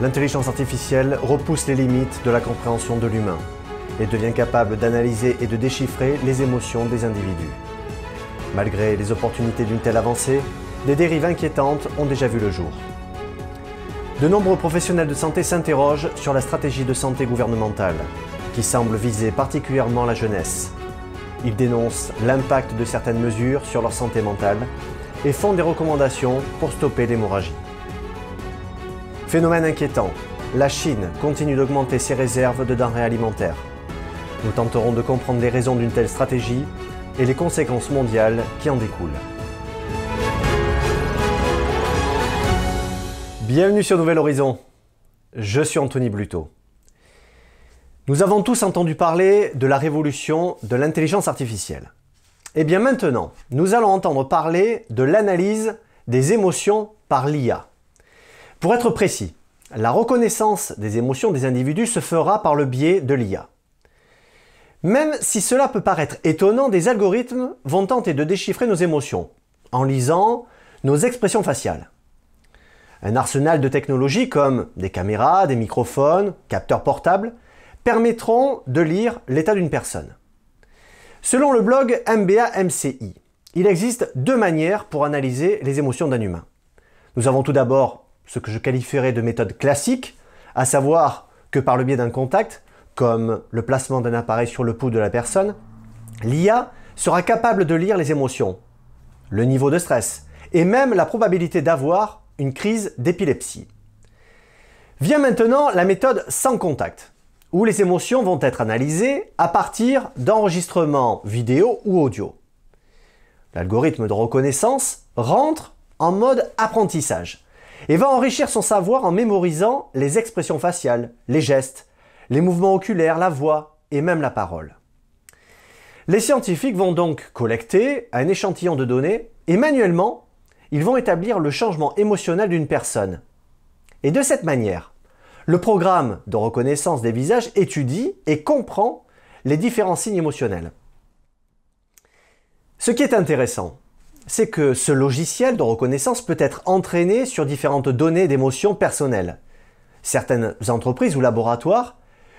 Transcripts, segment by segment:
l'intelligence artificielle repousse les limites de la compréhension de l'humain et devient capable d'analyser et de déchiffrer les émotions des individus. Malgré les opportunités d'une telle avancée, des dérives inquiétantes ont déjà vu le jour. De nombreux professionnels de santé s'interrogent sur la stratégie de santé gouvernementale, qui semble viser particulièrement la jeunesse. Ils dénoncent l'impact de certaines mesures sur leur santé mentale et font des recommandations pour stopper l'hémorragie. Phénomène inquiétant, la Chine continue d'augmenter ses réserves de denrées alimentaires. Nous tenterons de comprendre les raisons d'une telle stratégie et les conséquences mondiales qui en découlent. Bienvenue sur Nouvel Horizon. Je suis Anthony Bluto. Nous avons tous entendu parler de la révolution de l'intelligence artificielle. Et eh bien maintenant, nous allons entendre parler de l'analyse des émotions par l'IA. Pour être précis, la reconnaissance des émotions des individus se fera par le biais de l'IA. Même si cela peut paraître étonnant, des algorithmes vont tenter de déchiffrer nos émotions en lisant nos expressions faciales. Un arsenal de technologies comme des caméras, des microphones, capteurs portables permettront de lire l'état d'une personne. Selon le blog MBA MCI, il existe deux manières pour analyser les émotions d'un humain. Nous avons tout d'abord ce que je qualifierais de méthode classique, à savoir que par le biais d'un contact, comme le placement d'un appareil sur le pouls de la personne, l'IA sera capable de lire les émotions, le niveau de stress et même la probabilité d'avoir une crise d'épilepsie. Vient maintenant la méthode sans contact, où les émotions vont être analysées à partir d'enregistrements vidéo ou audio. L'algorithme de reconnaissance rentre en mode apprentissage, et va enrichir son savoir en mémorisant les expressions faciales, les gestes, les mouvements oculaires, la voix et même la parole. Les scientifiques vont donc collecter un échantillon de données et manuellement, ils vont établir le changement émotionnel d'une personne. Et de cette manière, le programme de reconnaissance des visages étudie et comprend les différents signes émotionnels. Ce qui est intéressant, c'est que ce logiciel de reconnaissance peut être entraîné sur différentes données d'émotions personnelles. Certaines entreprises ou laboratoires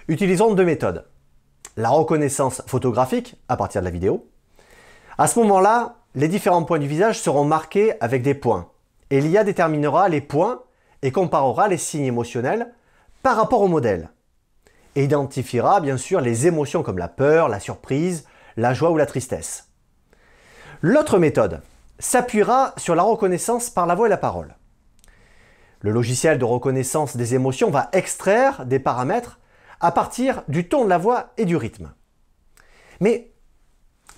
utiliseront deux méthodes. La reconnaissance photographique à partir de la vidéo. À ce moment-là, les différents points du visage seront marqués avec des points. Et l'IA déterminera les points et comparera les signes émotionnels par rapport au modèle. Et identifiera bien sûr les émotions comme la peur, la surprise, la joie ou la tristesse. L'autre méthode, s'appuiera sur la reconnaissance par la voix et la parole. Le logiciel de reconnaissance des émotions va extraire des paramètres à partir du ton de la voix et du rythme. Mais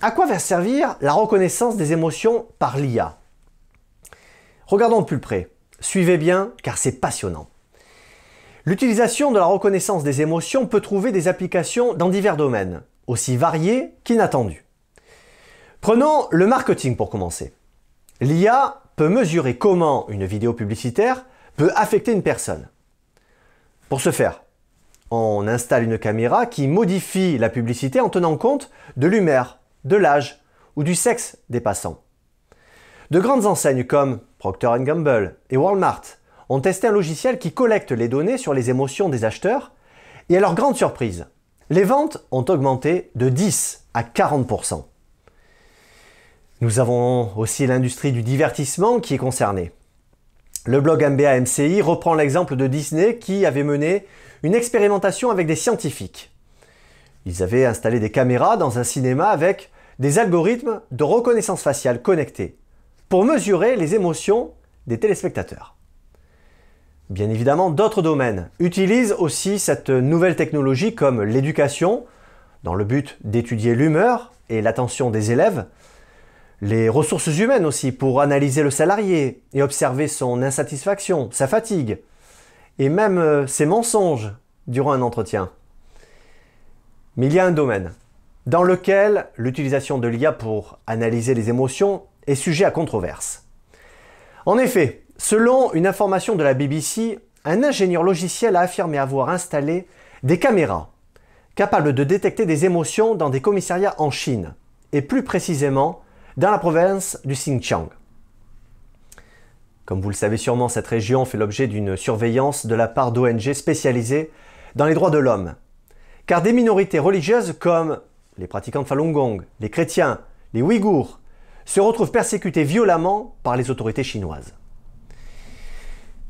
à quoi va servir la reconnaissance des émotions par l'IA Regardons de plus près. Suivez bien car c'est passionnant. L'utilisation de la reconnaissance des émotions peut trouver des applications dans divers domaines, aussi variés qu'inattendus. Prenons le marketing pour commencer l'IA peut mesurer comment une vidéo publicitaire peut affecter une personne. Pour ce faire, on installe une caméra qui modifie la publicité en tenant compte de l'humeur, de l'âge ou du sexe des passants. De grandes enseignes comme Procter Gamble et Walmart ont testé un logiciel qui collecte les données sur les émotions des acheteurs et à leur grande surprise, les ventes ont augmenté de 10 à 40 nous avons aussi l'industrie du divertissement qui est concernée. Le blog MBA MCI reprend l'exemple de Disney qui avait mené une expérimentation avec des scientifiques. Ils avaient installé des caméras dans un cinéma avec des algorithmes de reconnaissance faciale connectés pour mesurer les émotions des téléspectateurs. Bien évidemment, d'autres domaines utilisent aussi cette nouvelle technologie comme l'éducation, dans le but d'étudier l'humeur et l'attention des élèves, les ressources humaines aussi, pour analyser le salarié et observer son insatisfaction, sa fatigue, et même euh, ses mensonges durant un entretien. Mais il y a un domaine dans lequel l'utilisation de l'IA pour analyser les émotions est sujet à controverse. En effet, selon une information de la BBC, un ingénieur logiciel a affirmé avoir installé des caméras capables de détecter des émotions dans des commissariats en Chine, et plus précisément dans la province du Xinjiang. Comme vous le savez sûrement, cette région fait l'objet d'une surveillance de la part d'ONG spécialisées dans les droits de l'homme. Car des minorités religieuses comme les pratiquants de Falun Gong, les chrétiens, les Ouïghours, se retrouvent persécutés violemment par les autorités chinoises.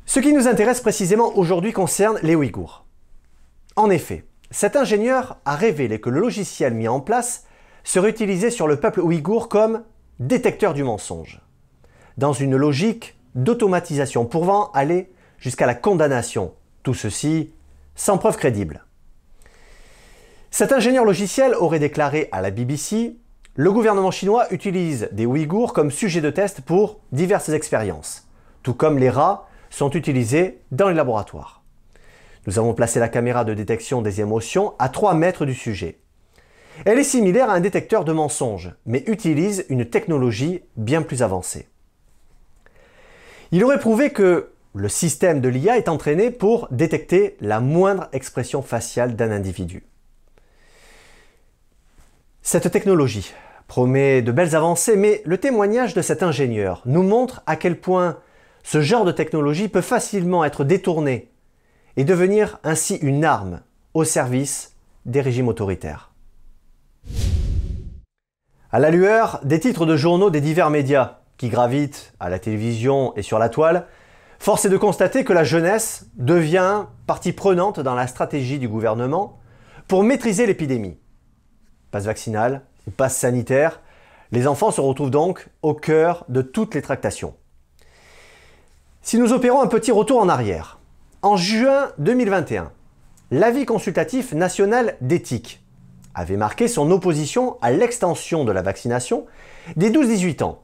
Ce qui nous intéresse précisément aujourd'hui concerne les Ouïghours. En effet, cet ingénieur a révélé que le logiciel mis en place serait utilisé sur le peuple ouïghour comme détecteur du mensonge, dans une logique d'automatisation pouvant aller jusqu'à la condamnation, tout ceci sans preuve crédible. Cet ingénieur logiciel aurait déclaré à la BBC Le gouvernement chinois utilise des Ouïghours comme sujet de test pour diverses expériences, tout comme les rats sont utilisés dans les laboratoires. Nous avons placé la caméra de détection des émotions à 3 mètres du sujet. Elle est similaire à un détecteur de mensonges, mais utilise une technologie bien plus avancée. Il aurait prouvé que le système de l'IA est entraîné pour détecter la moindre expression faciale d'un individu. Cette technologie promet de belles avancées, mais le témoignage de cet ingénieur nous montre à quel point ce genre de technologie peut facilement être détourné et devenir ainsi une arme au service des régimes autoritaires. À la lueur des titres de journaux des divers médias qui gravitent à la télévision et sur la toile, force est de constater que la jeunesse devient partie prenante dans la stratégie du gouvernement pour maîtriser l'épidémie. Passe vaccinale ou passe sanitaire, les enfants se retrouvent donc au cœur de toutes les tractations. Si nous opérons un petit retour en arrière, en juin 2021, l'avis consultatif national d'éthique avait marqué son opposition à l'extension de la vaccination des 12-18 ans,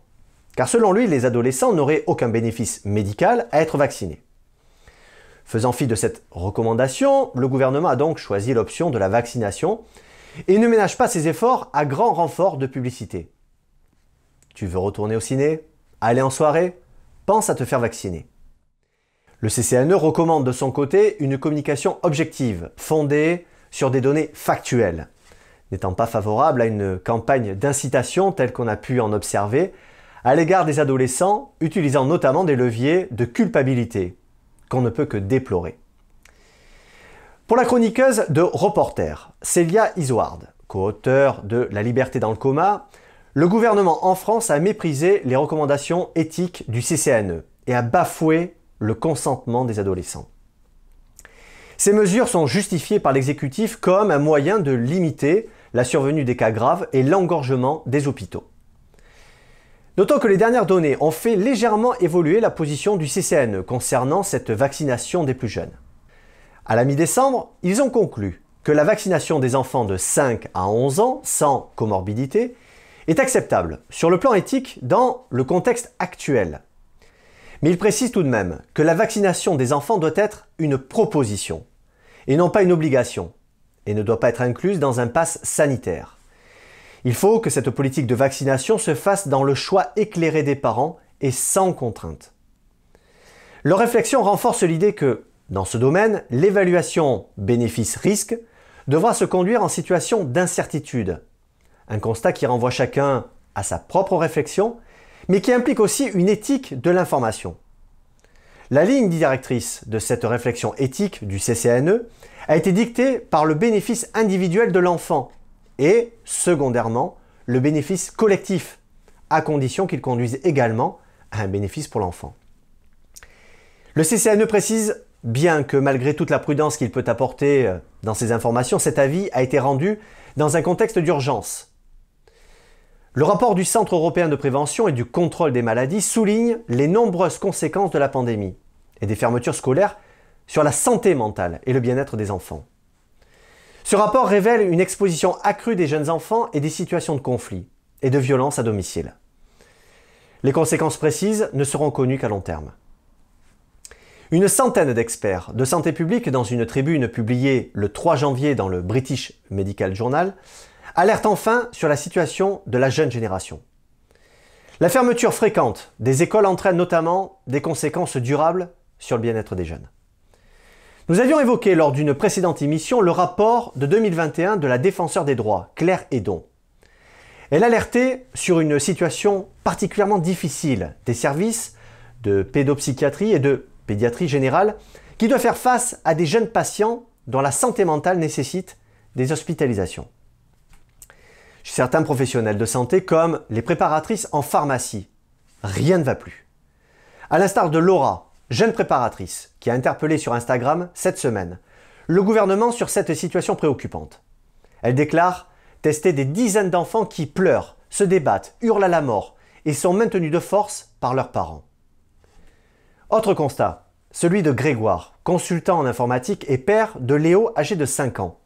car selon lui, les adolescents n'auraient aucun bénéfice médical à être vaccinés. Faisant fi de cette recommandation, le gouvernement a donc choisi l'option de la vaccination et ne ménage pas ses efforts à grand renfort de publicité. Tu veux retourner au ciné Aller en soirée Pense à te faire vacciner. Le CCNE recommande de son côté une communication objective, fondée sur des données factuelles, n'étant pas favorable à une campagne d'incitation telle qu'on a pu en observer, à l'égard des adolescents, utilisant notamment des leviers de culpabilité, qu'on ne peut que déplorer. Pour la chroniqueuse de Reporter, Célia Isouard, co-auteur de La liberté dans le coma, le gouvernement en France a méprisé les recommandations éthiques du CCNE et a bafoué le consentement des adolescents. Ces mesures sont justifiées par l'exécutif comme un moyen de limiter la survenue des cas graves et l'engorgement des hôpitaux. Notons que les dernières données ont fait légèrement évoluer la position du CCN concernant cette vaccination des plus jeunes. À la mi-décembre, ils ont conclu que la vaccination des enfants de 5 à 11 ans sans comorbidité est acceptable sur le plan éthique dans le contexte actuel. Mais ils précisent tout de même que la vaccination des enfants doit être une proposition et non pas une obligation, et ne doit pas être incluse dans un pass sanitaire. Il faut que cette politique de vaccination se fasse dans le choix éclairé des parents et sans contrainte. Leur réflexion renforce l'idée que, dans ce domaine, l'évaluation bénéfice-risque devra se conduire en situation d'incertitude. Un constat qui renvoie chacun à sa propre réflexion, mais qui implique aussi une éthique de l'information. La ligne directrice de cette réflexion éthique du CCNE a été dicté par le bénéfice individuel de l'enfant et, secondairement, le bénéfice collectif, à condition qu'il conduise également à un bénéfice pour l'enfant. Le CCNE précise bien que malgré toute la prudence qu'il peut apporter euh, dans ses informations, cet avis a été rendu dans un contexte d'urgence. Le rapport du Centre européen de prévention et du contrôle des maladies souligne les nombreuses conséquences de la pandémie et des fermetures scolaires sur la santé mentale et le bien-être des enfants. Ce rapport révèle une exposition accrue des jeunes enfants et des situations de conflit et de violence à domicile. Les conséquences précises ne seront connues qu'à long terme. Une centaine d'experts de santé publique dans une tribune publiée le 3 janvier dans le British Medical Journal alerte enfin sur la situation de la jeune génération. La fermeture fréquente des écoles entraîne notamment des conséquences durables sur le bien-être des jeunes. Nous avions évoqué lors d'une précédente émission le rapport de 2021 de la défenseur des droits, Claire Edon. Elle alertait sur une situation particulièrement difficile des services de pédopsychiatrie et de pédiatrie générale qui doivent faire face à des jeunes patients dont la santé mentale nécessite des hospitalisations. Chez certains professionnels de santé comme les préparatrices en pharmacie, rien ne va plus. À l'instar de Laura, Jeune préparatrice, qui a interpellé sur Instagram cette semaine le gouvernement sur cette situation préoccupante. Elle déclare tester des dizaines d'enfants qui pleurent, se débattent, hurlent à la mort et sont maintenus de force par leurs parents. Autre constat, celui de Grégoire, consultant en informatique et père de Léo âgé de 5 ans,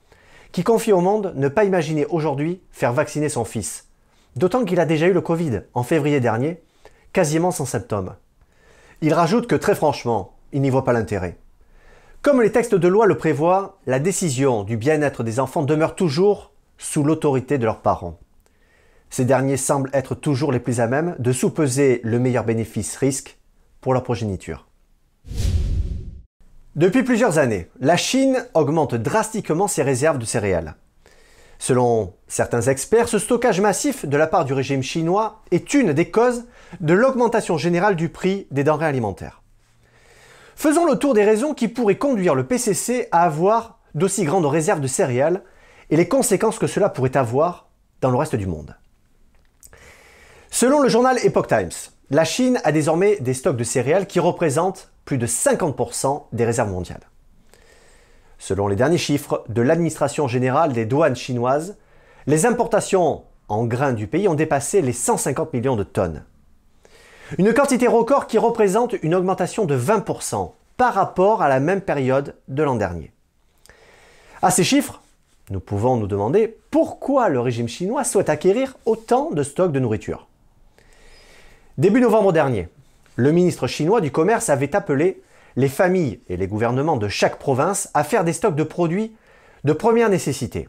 qui confie au monde ne pas imaginer aujourd'hui faire vacciner son fils. D'autant qu'il a déjà eu le Covid en février dernier, quasiment sans symptômes. Il rajoute que très franchement, il n'y voit pas l'intérêt. Comme les textes de loi le prévoient, la décision du bien-être des enfants demeure toujours sous l'autorité de leurs parents. Ces derniers semblent être toujours les plus à même de sous-peser le meilleur bénéfice-risque pour leur progéniture. Depuis plusieurs années, la Chine augmente drastiquement ses réserves de céréales. Selon certains experts, ce stockage massif de la part du régime chinois est une des causes de l'augmentation générale du prix des denrées alimentaires. Faisons le tour des raisons qui pourraient conduire le PCC à avoir d'aussi grandes réserves de céréales et les conséquences que cela pourrait avoir dans le reste du monde. Selon le journal Epoch Times, la Chine a désormais des stocks de céréales qui représentent plus de 50% des réserves mondiales. Selon les derniers chiffres de l'administration générale des douanes chinoises, les importations en grains du pays ont dépassé les 150 millions de tonnes. Une quantité record qui représente une augmentation de 20% par rapport à la même période de l'an dernier. À ces chiffres, nous pouvons nous demander pourquoi le régime chinois souhaite acquérir autant de stocks de nourriture. Début novembre dernier, le ministre chinois du Commerce avait appelé les familles et les gouvernements de chaque province à faire des stocks de produits de première nécessité.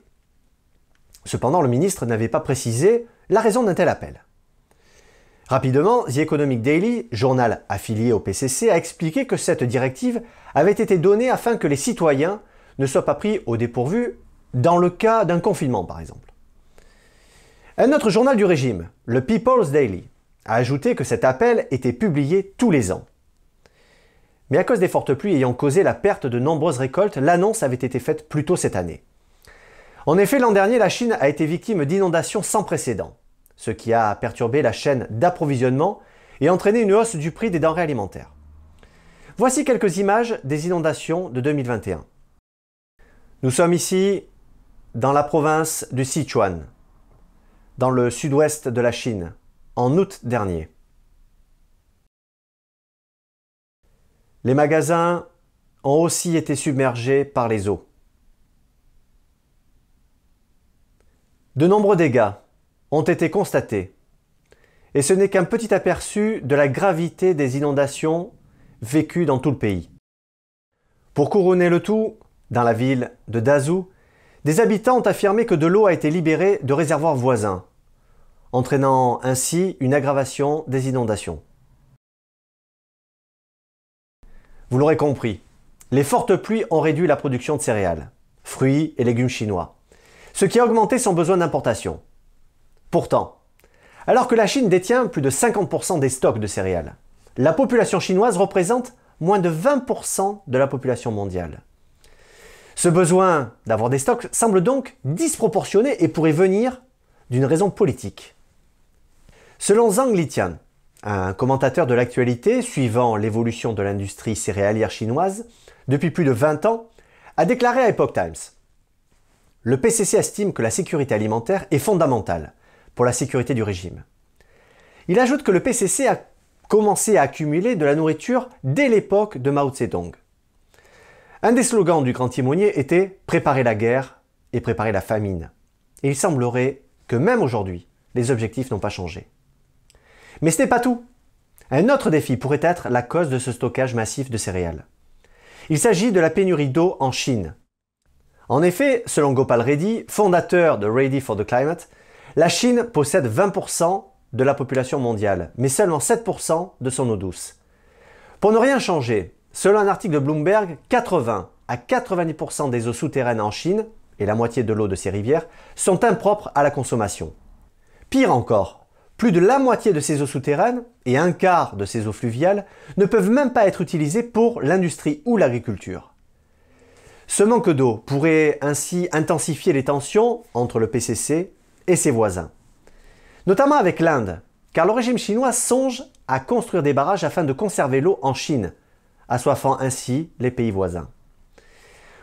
Cependant, le ministre n'avait pas précisé la raison d'un tel appel. Rapidement, The Economic Daily, journal affilié au PCC, a expliqué que cette directive avait été donnée afin que les citoyens ne soient pas pris au dépourvu dans le cas d'un confinement, par exemple. Un autre journal du régime, le People's Daily, a ajouté que cet appel était publié tous les ans. Mais à cause des fortes pluies ayant causé la perte de nombreuses récoltes, l'annonce avait été faite plus tôt cette année. En effet, l'an dernier, la Chine a été victime d'inondations sans précédent, ce qui a perturbé la chaîne d'approvisionnement et entraîné une hausse du prix des denrées alimentaires. Voici quelques images des inondations de 2021. Nous sommes ici dans la province du Sichuan, dans le sud-ouest de la Chine, en août dernier. Les magasins ont aussi été submergés par les eaux. De nombreux dégâts ont été constatés, et ce n'est qu'un petit aperçu de la gravité des inondations vécues dans tout le pays. Pour couronner le tout, dans la ville de Dazou, des habitants ont affirmé que de l'eau a été libérée de réservoirs voisins, entraînant ainsi une aggravation des inondations. Vous l'aurez compris, les fortes pluies ont réduit la production de céréales, fruits et légumes chinois, ce qui a augmenté son besoin d'importation. Pourtant, alors que la Chine détient plus de 50% des stocks de céréales, la population chinoise représente moins de 20% de la population mondiale. Ce besoin d'avoir des stocks semble donc disproportionné et pourrait venir d'une raison politique. Selon Zhang Litian, un commentateur de l'actualité, suivant l'évolution de l'industrie céréalière chinoise, depuis plus de 20 ans, a déclaré à Epoch Times Le PCC estime que la sécurité alimentaire est fondamentale pour la sécurité du régime. Il ajoute que le PCC a commencé à accumuler de la nourriture dès l'époque de Mao Zedong. Un des slogans du grand timonier était Préparer la guerre et préparer la famine. Et il semblerait que même aujourd'hui, les objectifs n'ont pas changé. Mais ce n'est pas tout. Un autre défi pourrait être la cause de ce stockage massif de céréales. Il s'agit de la pénurie d'eau en Chine. En effet, selon Gopal Reddy, fondateur de Ready for the Climate, la Chine possède 20% de la population mondiale, mais seulement 7% de son eau douce. Pour ne rien changer, selon un article de Bloomberg, 80 à 90% des eaux souterraines en Chine, et la moitié de l'eau de ces rivières, sont impropres à la consommation. Pire encore, plus de la moitié de ces eaux souterraines, et un quart de ces eaux fluviales, ne peuvent même pas être utilisées pour l'industrie ou l'agriculture. Ce manque d'eau pourrait ainsi intensifier les tensions entre le PCC et ses voisins. Notamment avec l'Inde, car le régime chinois songe à construire des barrages afin de conserver l'eau en Chine, assoiffant ainsi les pays voisins.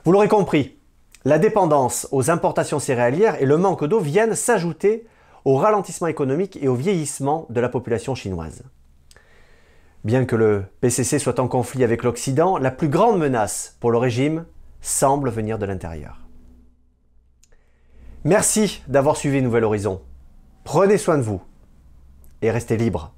Vous l'aurez compris, la dépendance aux importations céréalières et le manque d'eau viennent s'ajouter au ralentissement économique et au vieillissement de la population chinoise. Bien que le PCC soit en conflit avec l'Occident, la plus grande menace pour le régime semble venir de l'intérieur. Merci d'avoir suivi Nouvel Horizon. Prenez soin de vous et restez libre.